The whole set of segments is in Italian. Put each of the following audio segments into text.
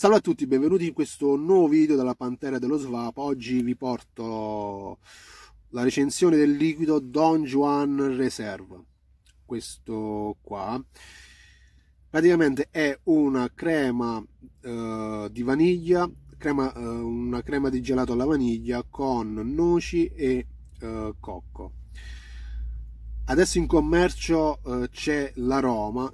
Salve a tutti, benvenuti in questo nuovo video della Pantera dello Svap. Oggi vi porto la recensione del liquido Don Juan Reserve. Questo qua praticamente è una crema eh, di vaniglia, crema, eh, una crema di gelato alla vaniglia con noci e eh, cocco. Adesso in commercio eh, c'è l'aroma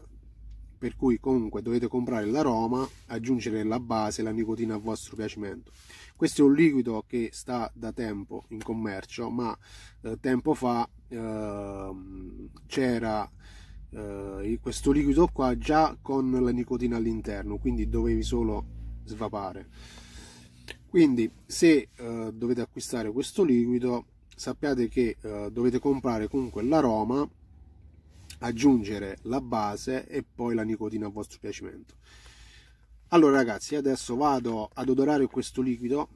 per cui comunque dovete comprare l'aroma, aggiungere la base la nicotina a vostro piacimento. Questo è un liquido che sta da tempo in commercio, ma eh, tempo fa eh, c'era eh, questo liquido qua già con la nicotina all'interno, quindi dovevi solo svapare. Quindi se eh, dovete acquistare questo liquido sappiate che eh, dovete comprare comunque l'aroma aggiungere la base e poi la nicotina a vostro piacimento allora ragazzi adesso vado ad odorare questo liquido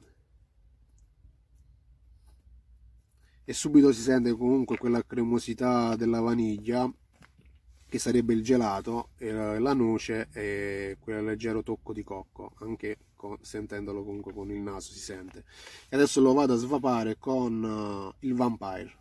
e subito si sente comunque quella cremosità della vaniglia che sarebbe il gelato la noce e quel leggero tocco di cocco anche sentendolo comunque con il naso si sente e adesso lo vado a svapare con eh, il vampire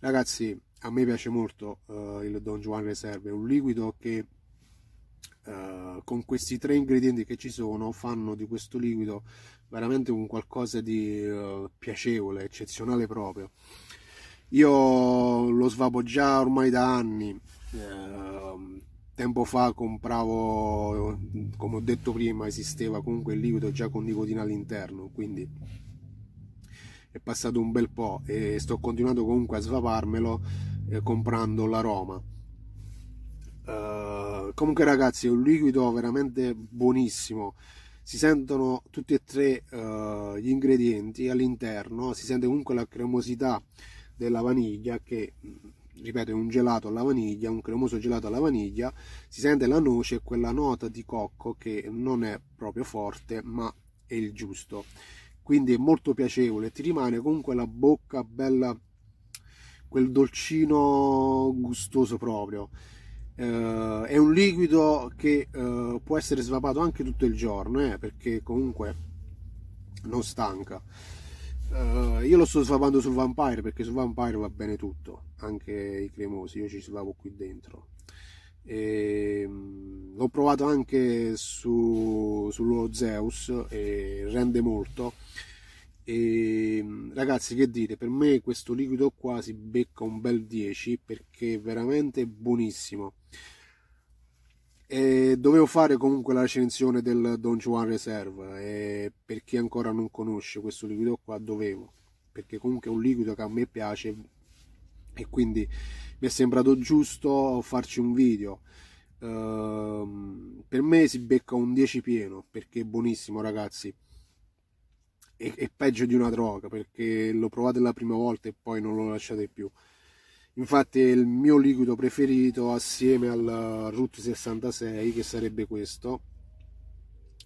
ragazzi a me piace molto uh, il Don Juan Reserve, è un liquido che uh, con questi tre ingredienti che ci sono fanno di questo liquido veramente un qualcosa di uh, piacevole, eccezionale proprio. Io lo svapo già ormai da anni, ehm, tempo fa compravo, come ho detto prima, esisteva comunque il liquido già con nicotina all'interno, quindi è passato un bel po' e sto continuando comunque a svaparmelo eh, comprando l'aroma. Uh, comunque ragazzi è un liquido veramente buonissimo si sentono tutti e tre uh, gli ingredienti all'interno si sente comunque la cremosità della vaniglia che mm, ripeto è un gelato alla vaniglia un cremoso gelato alla vaniglia si sente la noce e quella nota di cocco che non è proprio forte ma è il giusto quindi è molto piacevole ti rimane comunque la bocca bella quel dolcino gustoso proprio eh, è un liquido che eh, può essere svapato anche tutto il giorno eh, perché comunque non stanca eh, io lo sto svapando sul vampire perché sul vampire va bene tutto anche i cremosi io ci svapo qui dentro e, ehm, l'ho provato anche su, sullo Zeus e rende molto e ragazzi che dite per me questo liquido qua si becca un bel 10 perché è veramente buonissimo e dovevo fare comunque la recensione del Don Juan Reserve eh, per chi ancora non conosce questo liquido qua dovevo perché comunque è un liquido che a me piace e quindi mi è sembrato giusto farci un video Ehm, per me si becca un 10 pieno perché è buonissimo ragazzi è, è, peggio di una droga perché lo provate la prima volta e poi non lo lasciate più infatti è il mio liquido preferito assieme al Root 66 che sarebbe questo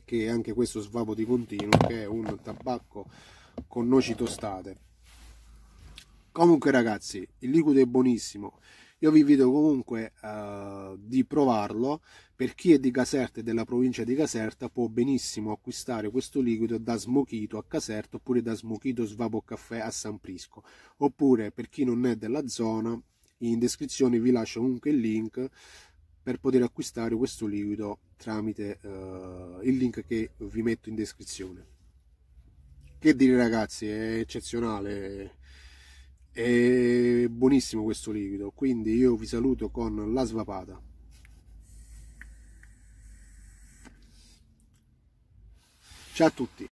che è anche questo svapo di continuo che è un tabacco con noci tostate comunque ragazzi il liquido è buonissimo io vi invito comunque eh, di provarlo, per chi è di Caserta e della provincia di Caserta può benissimo acquistare questo liquido da Smochito a Caserta oppure da Smochito Svapo Caffè a San Prisco, oppure per chi non è della zona in descrizione vi lascio comunque il link per poter acquistare questo liquido tramite eh, il link che vi metto in descrizione. Che dire ragazzi, è eccezionale, è buonissimo questo liquido quindi io vi saluto con la svapata ciao a tutti